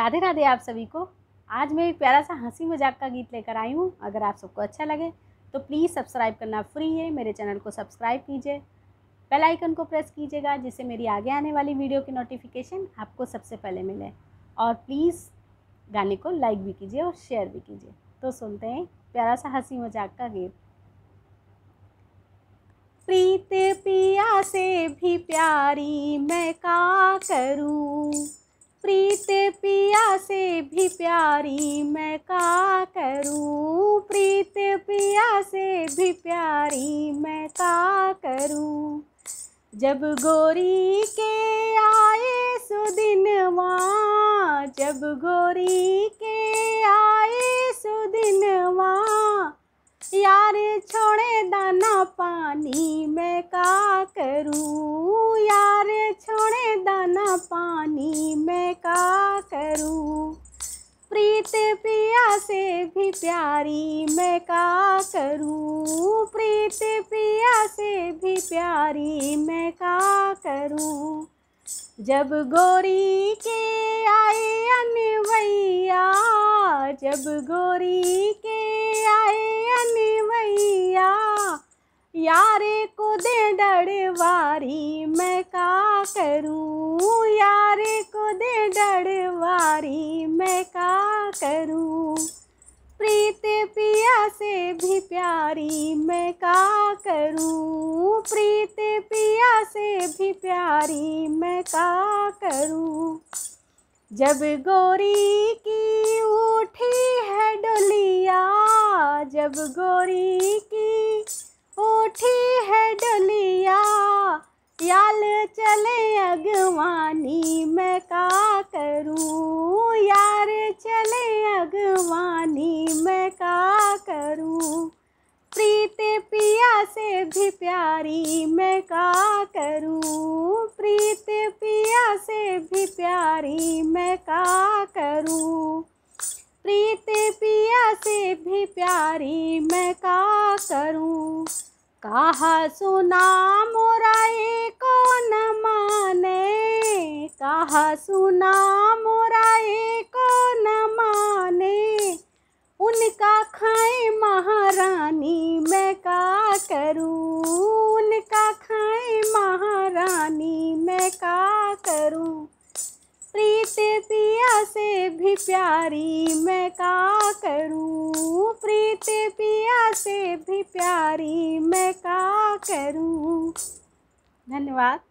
राधे राधे आप सभी को आज मैं एक प्यारा सा हंसी मजाक का गीत लेकर आई हूँ अगर आप सबको अच्छा लगे तो प्लीज़ सब्सक्राइब करना फ्री है मेरे चैनल को सब्सक्राइब कीजिए बेल आइकन को प्रेस कीजिएगा जिससे मेरी आगे आने वाली वीडियो की नोटिफिकेशन आपको सबसे पहले मिले और प्लीज़ गाने को लाइक भी कीजिए और शेयर भी कीजिए तो सुनते हैं प्यारा सा हंसी मजाक का गीत प्रीत पिया से भी प्यारी मैं का करूँ भी प्यारी मैं का करूँ प्रीत पिया से भी प्यारी मैं का करूँ जब गोरी के आए सुदिनवा जब गोरी के आए सुदिनवा यार छोड़े दाना पानी मैं का करूँ प्रीत प्रिया से भी प्यारी मैं का करूँ प्रीत प्रिया से भी प्यारी मैं का करूँ जब गोरी के आए अनवैया जब गोरी के आए अनवैया यारे को दे डड़वारी मैं का करूँ यारे को भी प्यारी मैं का करूं प्रीत पिया से भी प्यारी मैं का करूं जब गोरी की उठी है डोलिया जब गोरी की उठी है डोलिया याल चले अगवानी मैं का करूं यार चले अगवानी मैं का करूं प्रीत पिया से भी प्यारी मैं का करूं प्रीत पिया से भी प्यारी मैं का करूं प्रीत पिया से भी प्यारी मैं का करूं कहा सुना मोरा को न माने कहा सुना करूं प्रीत पिया से भी प्यारी मैं का करूं प्रीत पिया से भी प्यारी मैं का करूं धन्यवाद